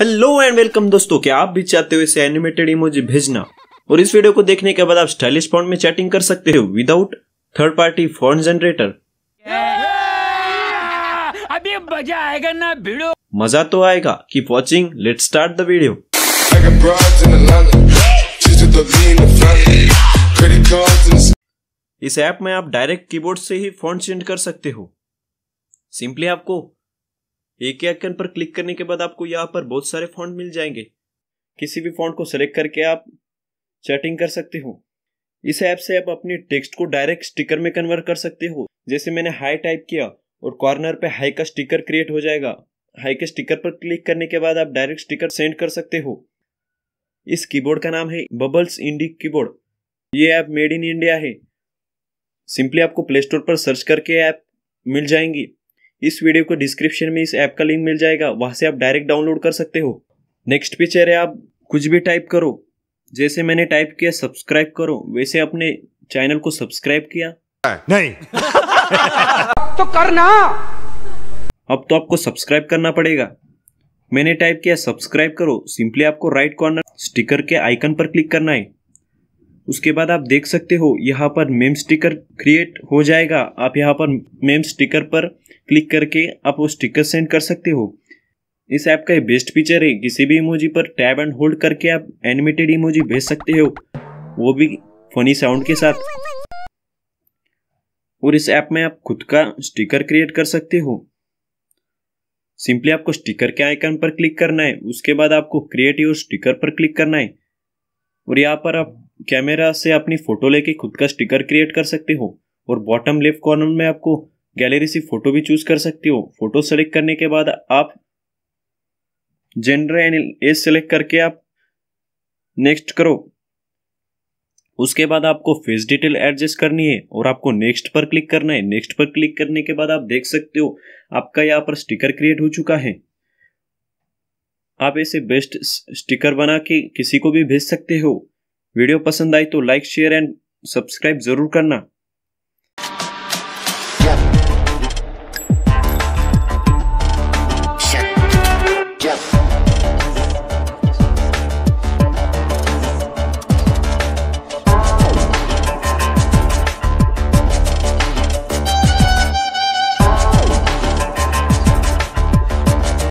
hello and welcome दोस्तों क्या आप भी चाहते हो इसे एनिमेटेड इमोजी भेजना और इस वीडियो को देखने के बाद आप स्टाइलिश फॉन्ट में चैटिंग कर सकते हो without third party font generator अभी मजा आएगा ना वीडियो मजा तो आएगा keep watching let start the video इस ऐप में आप डायरेक्ट कीबोर्ड से ही फॉन्ट चेंज कर सकते हो सिंपली आपको एक ही आइकन पर क्लिक करने के बाद आपको यहाँ पर बहुत सारे फॉन्ट मिल जाएंगे किसी भी फॉन्ट को सेलेक्ट करके आप चैटिंग कर सकते हो इस ऐप से आप अपने टेक्स्ट को डायरेक्ट स्टिकर में कन्वर्ट कर सकते हो जैसे मैंने हाई टाइप किया और कॉर्नर पे हाई का स्टिकर क्रिएट हो जाएगा हाई के स्टिकर पर क्लिक करने के बाद आप डायरेक्ट स्टिकर सेंड कर सकते हो इस कीबोर्ड का नाम है बबल्स इंडी कीबोर्ड ये ऐप मेड इन इंडिया है सिंपली आपको प्ले स्टोर पर सर्च करके ऐप मिल जाएंगी इस वीडियो को डिस्क्रिप्शन में इस ऐप का लिंक मिल जाएगा वहाँ से आप डायरेक्ट डाउनलोड कर सकते हो नेक्स्ट पिक्चर चेहरे आप कुछ भी टाइप करो जैसे मैंने टाइप किया सब्सक्राइब करो वैसे अपने चैनल को सब्सक्राइब किया नहीं तो करना अब तो आपको सब्सक्राइब करना पड़ेगा मैंने टाइप किया सब्सक्राइब करो सिंपली आपको राइट कॉर्नर स्टिकर के आइकन पर क्लिक करना है उसके बाद आप देख सकते हो यहाँ पर मेम स्टिकर क्रिएट हो जाएगा आप यहाँ पर मेम स्टिकर पर क्लिक करके आप वो स्टिकर सेंड कर सकते हो इस ऐप का ये बेस्ट फीचर है किसी भी इमोजी पर टैब एंड होल्ड करके आप एनिमेटेड इमोजी भेज सकते हो वो भी फनी साउंड के साथ और इस ऐप में आप खुद का स्टिकर क्रिएट कर सकते हो सिंपली आपको स्टिकर के आइकन पर क्लिक करना है उसके बाद आपको क्रिएट योर स्टिकर पर क्लिक करना है और यहाँ पर आप कैमरा से अपनी फोटो लेके खुद का स्टिकर क्रिएट कर सकते हो और बॉटम लेफ्ट कॉर्नर में आपको गैलरी से फोटो भी चूज कर सकते हो फोटो सेलेक्ट करने के बाद आप जेंडर एंड एज सेलेक्ट करके आप नेक्स्ट करो उसके बाद आपको फेस डिटेल एडजस्ट करनी है और आपको नेक्स्ट पर क्लिक करना है नेक्स्ट पर क्लिक करने के बाद आप देख सकते हो आपका यहाँ पर स्टिकर क्रिएट हो चुका है आप ऐसे बेस्ट स्टिकर बना के किसी को भी भेज सकते हो वीडियो पसंद आई तो लाइक शेयर एंड सब्सक्राइब जरूर करना